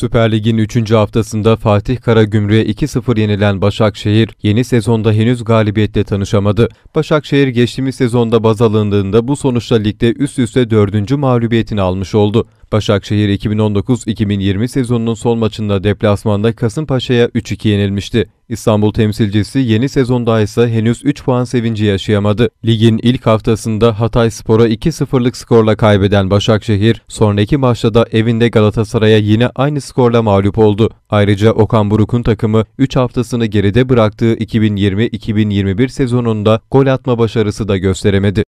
Süper Lig'in 3. haftasında Fatih Karagümrük'e 2-0 yenilen Başakşehir, yeni sezonda henüz galibiyetle tanışamadı. Başakşehir geçtiğimiz sezonda baz alındığında bu sonuçla ligde üst üste 4. mağlubiyetini almış oldu. Başakşehir 2019-2020 sezonunun son maçında deplasmanda Kasımpaşa'ya 3-2 yenilmişti. İstanbul temsilcisi yeni sezonda ise henüz 3 puan sevinci yaşayamadı. Ligin ilk haftasında Hatay Spor'a 2-0'lık skorla kaybeden Başakşehir, sonraki maçta da evinde Galatasaray'a yine aynı skorla mağlup oldu. Ayrıca Okan Buruk'un takımı 3 haftasını geride bıraktığı 2020-2021 sezonunda gol atma başarısı da gösteremedi.